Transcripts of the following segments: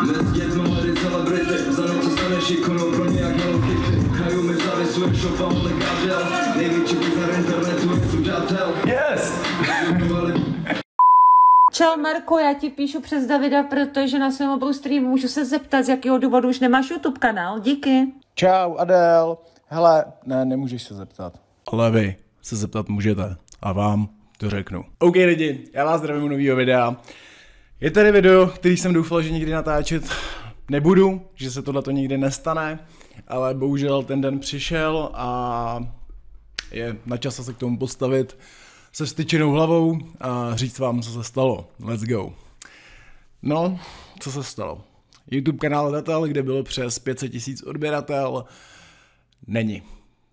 Dnes jedno celebrity Za staneš ikonou pro mi Největší bizar internetu je tu Yes! Čau Marko, já ti píšu přes Davida, protože na svém obou streamu můžu se zeptat, z jakého důvodu už nemáš YouTube kanál. Díky. Čau Adel. Hele, ne, nemůžeš se zeptat. Ale vy se zeptat můžete. A vám to řeknu. OK lidi, já vás zdravím u nového videa. Je tady video, který jsem doufal, že nikdy natáčet nebudu, že se tohle to nikdy nestane, ale bohužel ten den přišel a je na čase se k tomu postavit se styčenou hlavou a říct vám, co se stalo. Let's go. No, co se stalo? YouTube kanál Datel, kde bylo přes 500 tisíc odběratel, není.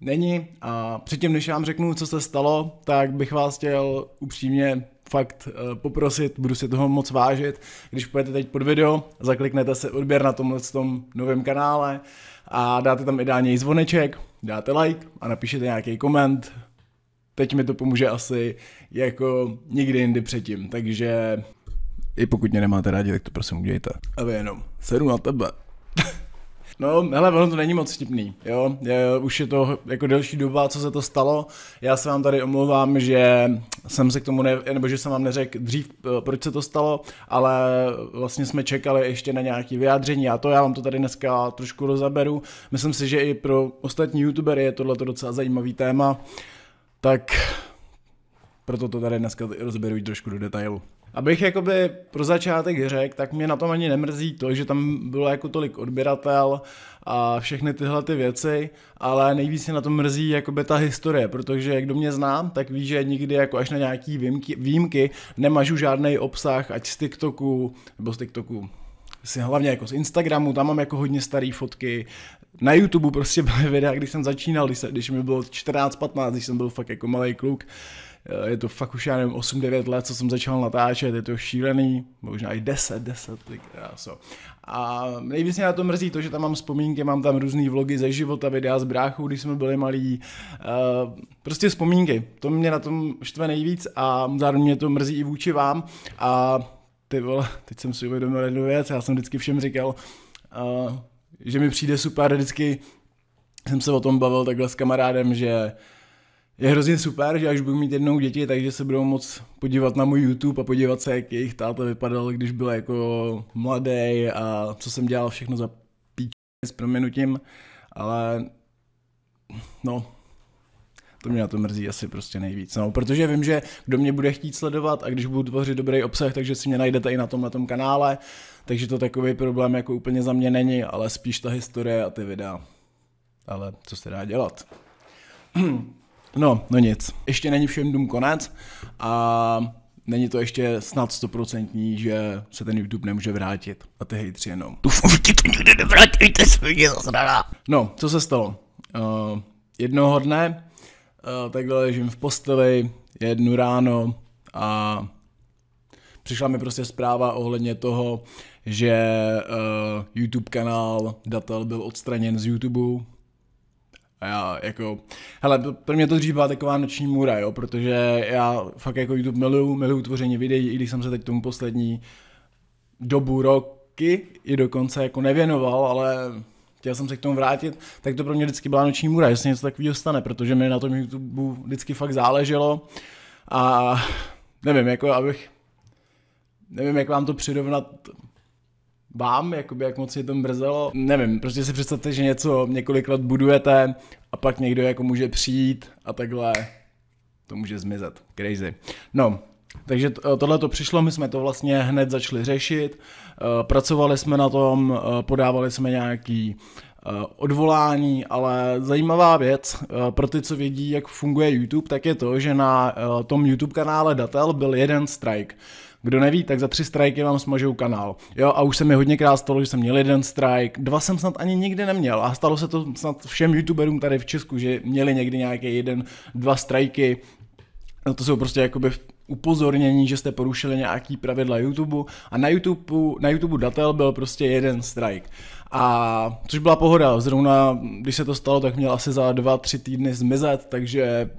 Není a předtím, než vám řeknu, co se stalo, tak bych vás chtěl upřímně fakt eh, poprosit, budu si toho moc vážit, když půjdete teď pod video, zakliknete se odběr na tomhle tom novém kanále a dáte tam ideálně i zvoneček, dáte like a napíšete nějaký koment. Teď mi to pomůže asi jako nikdy jindy předtím, takže i pokud mě nemáte rádi, tak to prosím udějte. A vy jenom sedu na tebe. No, hele, ono to není moc vtipný, jo. Je, už je to jako delší doba, co se to stalo. Já se vám tady omlouvám, že jsem se k tomu, ne, nebo že jsem vám neřekl dřív, eh, proč se to stalo, ale vlastně jsme čekali ještě na nějaké vyjádření a to já vám to tady dneska trošku rozaberu. Myslím si, že i pro ostatní youtubery je tohle docela zajímavý téma, tak proto to tady dneska rozberu trošku do detailu. Abych jakoby pro začátek řekl, tak mě na tom ani nemrzí to, že tam bylo jako tolik odběratel a všechny tyhle ty věci, ale nejvíc mě na tom mrzí jakoby ta historie, protože kdo mě zná, tak ví, že nikdy jako až na nějaký výjimky, výjimky nemažu žádný obsah, ať z TikToku, nebo z TikToku, si hlavně jako z Instagramu, tam mám jako hodně staré fotky. Na YouTube prostě byly videa, když jsem začínal, když, se, když mi bylo 14-15, když jsem byl fakt jako malý kluk. Eh, je to fakt už, já nevím, 8-9 let, co jsem začal natáčet, je to šílený, možná i 10, 10, tak so. A nejvíc mě na to mrzí to, že tam mám vzpomínky, mám tam různé vlogy ze života, videa z bráchů, když jsme byli malí, eh, prostě vzpomínky, to mě na tom štve nejvíc a zároveň mě to mrzí i vůči vám a ty vole, teď jsem si uvědomil jednu věc, já jsem vždycky všem říkal, uh, že mi přijde super, vždycky jsem se o tom bavil takhle s kamarádem, že je hrozně super, že až budu mít jednou děti, takže se budou moc podívat na můj YouTube a podívat se, jak jejich táta vypadal, když byl jako mladý a co jsem dělal všechno za píč s proměnutím, ale no, to mě na to mrzí asi prostě nejvíc. No, protože vím, že kdo mě bude chtít sledovat a když budu tvořit dobrý obsah, takže si mě najdete i na tomhle tom kanále. Takže to takový problém jako úplně za mě není, ale spíš ta historie a ty videa. Ale co se dá dělat? No, no nic. Ještě není všem dům konec a není to ještě snad stoprocentní, že se ten YouTube nemůže vrátit. A ty hejtři jenom. Doufám, že to nikdy nevrátíte, svůj zasrana. No, co se stalo? Uh, jednoho dne takhle ležím v posteli, jednu ráno a přišla mi prostě zpráva ohledně toho, že uh, YouTube kanál Datel byl odstraněn z YouTube. A já jako, hele, pro mě to dřív byla taková noční můra, jo, protože já fakt jako YouTube miluju, miluju tvoření videí, i když jsem se teď tomu poslední dobu, roky i dokonce jako nevěnoval, ale chtěl jsem se k tomu vrátit, tak to pro mě vždycky byla noční můra, jestli něco takového stane, protože mi na tom YouTube vždycky fakt záleželo a nevím, jako abych, nevím, jak vám to přirovnat, vám, jakoby jak moc je to mrzelo. Nevím, prostě si představte, že něco několik let budujete a pak někdo jako může přijít a takhle to může zmizet. Crazy. No, takže tohle to přišlo, my jsme to vlastně hned začali řešit, eh, pracovali jsme na tom, eh, podávali jsme nějaký eh, odvolání, ale zajímavá věc pro ty, co vědí, jak funguje YouTube, tak je to, že na tom YouTube kanále Datel byl jeden strike. Kdo neví, tak za tři strajky vám smažou kanál. Jo, a už se mi krát stalo, že jsem měl jeden strike, dva jsem snad ani nikdy neměl. A stalo se to snad všem youtuberům tady v Česku, že měli někdy nějaké jeden, dva strajky. No to jsou prostě jakoby upozornění, že jste porušili nějaký pravidla YouTube a na YouTube, na YouTube datel byl prostě jeden strike. A což byla pohoda, zrovna když se to stalo, tak měl asi za dva, tři týdny zmizet, takže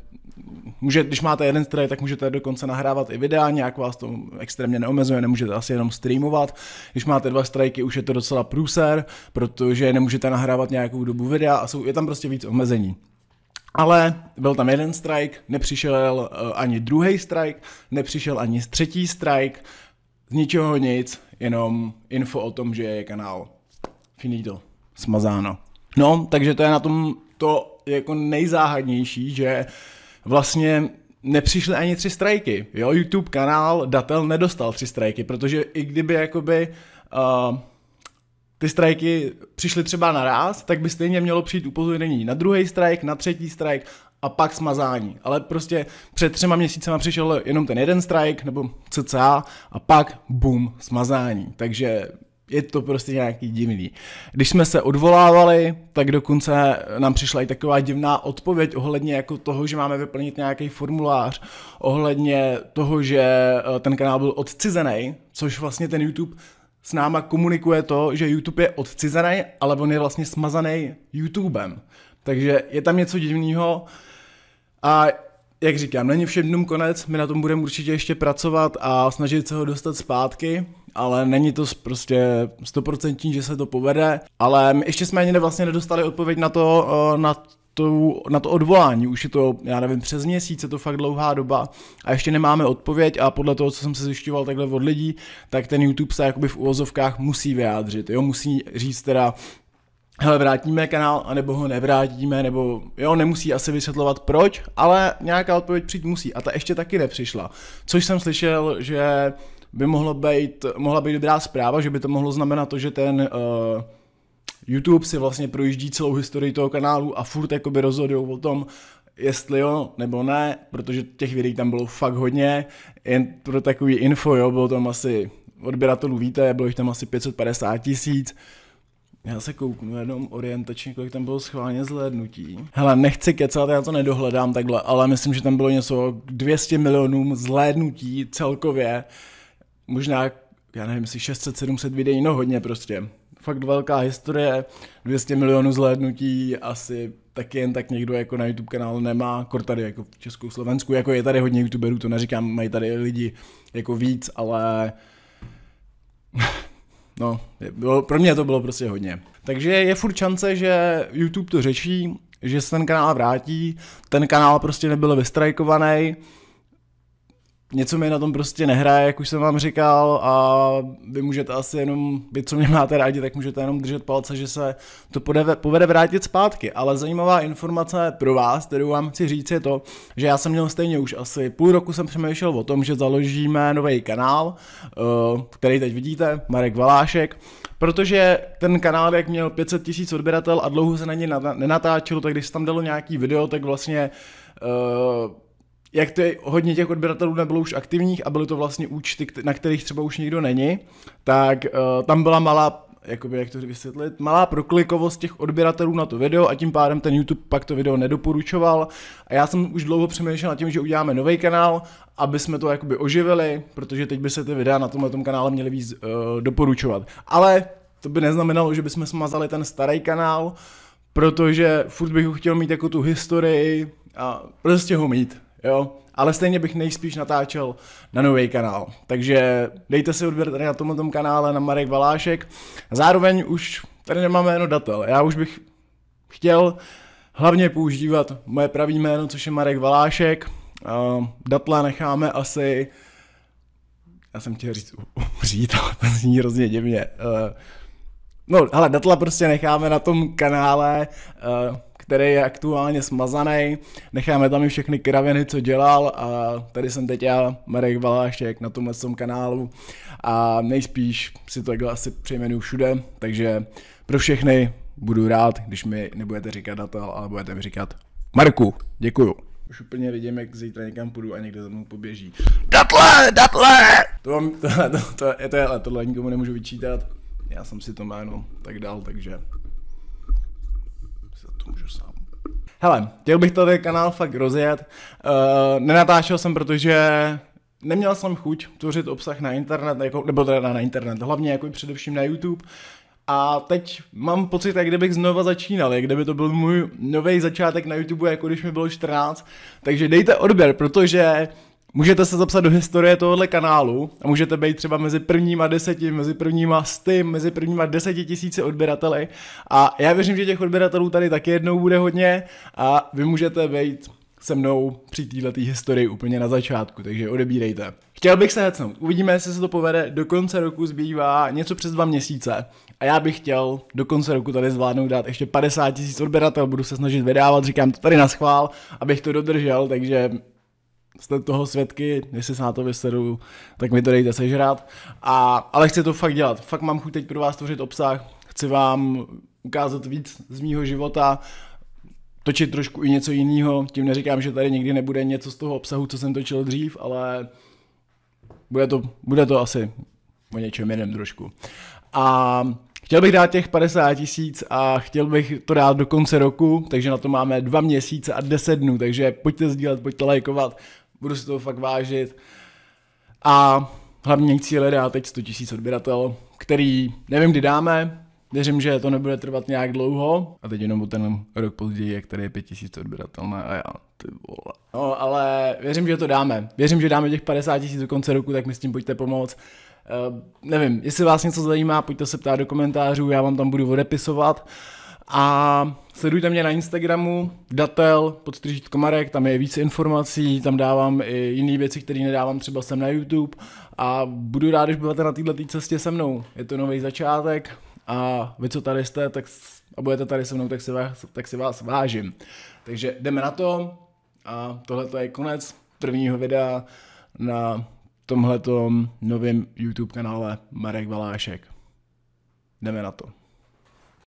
může, když máte jeden strike, tak můžete dokonce nahrávat i videa, nějak vás to extrémně neomezuje, nemůžete asi jenom streamovat. Když máte dva strajky, už je to docela průser, protože nemůžete nahrávat nějakou dobu videa a jsou, je tam prostě víc omezení. Ale byl tam jeden strike, nepřišel eh, ani druhý strike, nepřišel ani třetí strike, z ničeho nic, jenom info o tom, že je kanál finito, smazáno. No, takže to je na tom to jako nejzáhadnější, že vlastně nepřišly ani tři strajky. Jo, YouTube kanál Datel nedostal tři strajky, protože i kdyby jakoby uh, ty strajky přišly třeba naraz, tak by stejně mělo přijít upozornění na druhý strajk, na třetí strajk a pak smazání. Ale prostě před třema měsícema přišel jenom ten jeden strajk, nebo cca, a pak bum, smazání. Takže je to prostě nějaký divný. Když jsme se odvolávali, tak dokonce nám přišla i taková divná odpověď ohledně jako toho, že máme vyplnit nějaký formulář, ohledně toho, že eh, ten kanál byl odcizený, což vlastně ten YouTube s náma komunikuje to, že YouTube je odcizený, ale on je vlastně smazaný YouTubem. Takže je tam něco divného a jak říkám, není všem dnům konec, my na tom budeme určitě ještě pracovat a snažit se ho dostat zpátky, ale není to prostě stoprocentní, že se to povede, ale ještě jsme ani vlastně nedostali odpověď na to, eh, na tu, na to odvolání. Už je to, já nevím, přes měsíc, je to fakt dlouhá doba a ještě nemáme odpověď a podle toho, co jsem se zjišťoval takhle od lidí, tak ten YouTube se jakoby v uvozovkách musí vyjádřit, jo, musí říct teda, hele, vrátíme kanál, anebo ho nevrátíme, nebo jo, nemusí asi vysvětlovat proč, ale nějaká odpověď přijít musí a ta ještě taky nepřišla, což jsem slyšel, že by mohlo být, mohla být dobrá zpráva, že by to mohlo znamenat to, že ten uh, YouTube si vlastně projíždí celou historii toho kanálu a furt jakoby rozhodují o tom, jestli jo nebo ne, protože těch videí tam bylo fakt hodně, jen pro takový info, jo, bylo tam asi, odběratelů víte, bylo jich tam asi 550 tisíc, já se kouknu jenom orientačně, kolik tam bylo schválně zhlédnutí. Hele, nechci kecat, já to nedohledám takhle, ale myslím, že tam bylo něco 200 milionů zhlédnutí celkově. Možná, já nevím, si 600-700 videí, no hodně prostě fakt velká historie, 200 milionů zhlédnutí, asi taky jen tak někdo jako na YouTube kanál nemá, kor tady jako v Českou Slovensku, jako je tady hodně youtuberů, to neříkám, mají tady lidi jako víc, ale no, bylo, pro mě to bylo prostě hodně. Takže je furt šance, že YouTube to řeší, že se ten kanál vrátí, ten kanál prostě nebyl vystrajkovaný, něco mi na tom prostě nehraje, jak už jsem vám říkal a vy můžete asi jenom, vy co mě máte rádi, tak můžete jenom držet palce, že se to povede, vrátit zpátky. Ale zajímavá informace pro vás, kterou vám chci říct, je to, že já jsem měl stejně už asi půl roku jsem přemýšlel o tom, že založíme nový kanál, eh, který teď vidíte, Marek Valášek, protože ten kanál, jak měl 500 tisíc odběratel a dlouho se na něj nenatáčelo, tak když se tam dalo nějaký video, tak vlastně uh, jak to je, hodně těch odběratelů nebylo už aktivních a byly to vlastně účty, na kterých třeba už nikdo není, tak uh, tam byla malá jakoby, jak to vysvětlit, malá proklikovost těch odběratelů na to video a tím pádem ten YouTube pak to video nedoporučoval a já jsem už dlouho přemýšlel nad tím, že uděláme nový kanál, aby jsme to jakoby oživili, protože teď by se ty videa na tomhle tom kanále měly víc uh, doporučovat. Ale to by neznamenalo, že bychom smazali ten starý kanál, protože furt bych ho chtěl mít jako tu historii a prostě ho mít jo. Ale stejně bych nejspíš natáčel na nový kanál. Takže dejte si odběr tady na tomhle kanále na Marek Valášek. Zároveň už tady nemám jméno datel. Já už bych chtěl hlavně používat moje pravý jméno, což je Marek Valášek. Uh, datla necháme asi já jsem chtěl říct umřít, ale to zní hrozně divně. Uh, no, ale datla prostě necháme na tom kanále. Uh, který je aktuálně smazaný. Necháme tam i všechny kraviny, co dělal a tady jsem teď já, Marek Valášek, na tomhle tom kanálu a nejspíš si to takhle asi přejmenuju všude, takže pro všechny budu rád, když mi nebudete říkat datel, ale budete mi říkat Marku, děkuju. Už úplně vidím, jak zítra někam půjdu a někde za mnou poběží. Datle, datle! To, to, to, to, to, to, to, tohle nikomu nemůžu vyčítat. Já jsem si to jméno tak dal, takže můžu sám. Hele, chtěl bych tady kanál fakt rozjet. Uh, nenatáčel jsem, protože neměl jsem chuť tvořit obsah na internet, jako, nebo teda na, na internet, hlavně jako především na YouTube. A teď mám pocit, jak kdybych znova začínal, jak kdyby to byl můj nový začátek na YouTube, jako když mi bylo 14. Takže dejte odběr, protože Můžete se zapsat do historie tohohle kanálu a můžete být třeba mezi prvníma deseti, mezi prvníma sty, mezi prvníma deseti tisíci odběrateli a já věřím, že těch odběratelů tady taky jednou bude hodně a vy můžete být se mnou při této historii úplně na začátku, takže odebírejte. Chtěl bych se hecnout, uvidíme, jestli se to povede, do konce roku zbývá něco přes dva měsíce a já bych chtěl do konce roku tady zvládnout dát ještě 50 tisíc odběratel, budu se snažit vydávat, říkám to tady na schvál, abych to dodržel, takže jste toho svědky, jestli se na to vyseru, tak mi to dejte sežrat. A, ale chci to fakt dělat. Fakt mám chuť teď pro vás tvořit obsah, chci vám ukázat víc z mýho života, točit trošku i něco jiného. Tím neříkám, že tady nikdy nebude něco z toho obsahu, co jsem točil dřív, ale bude to, bude to asi o něčem jiném trošku. A Chtěl bych dát těch 50 tisíc a chtěl bych to dát do konce roku, takže na to máme dva měsíce a 10 dnů, takže pojďte sdílet, pojďte lajkovat, budu si toho fakt vážit. A hlavní cíl je dát teď 100 000 odběratel, který nevím, kdy dáme, Věřím, že to nebude trvat nějak dlouho. A teď jenom ten rok později, jak tady je 5000 odběratelné a já, ty vole. No, ale věřím, že to dáme. Věřím, že dáme těch 50 tisíc do konce roku, tak mi s tím pojďte pomoct. Uh, nevím, jestli vás něco zajímá, pojďte se ptát do komentářů, já vám tam budu odepisovat. A sledujte mě na Instagramu, datel, podstřížit komarek, tam je víc informací, tam dávám i jiné věci, které nedávám třeba sem na YouTube a budu rád, když budete na této cestě se mnou. Je to nový začátek a vy, co tady jste, tak a budete tady se mnou, tak si vás, tak si vás vážím. Takže jdeme na to a tohle je konec prvního videa na tomhletom novém YouTube kanále Marek Valášek. Jdeme na to.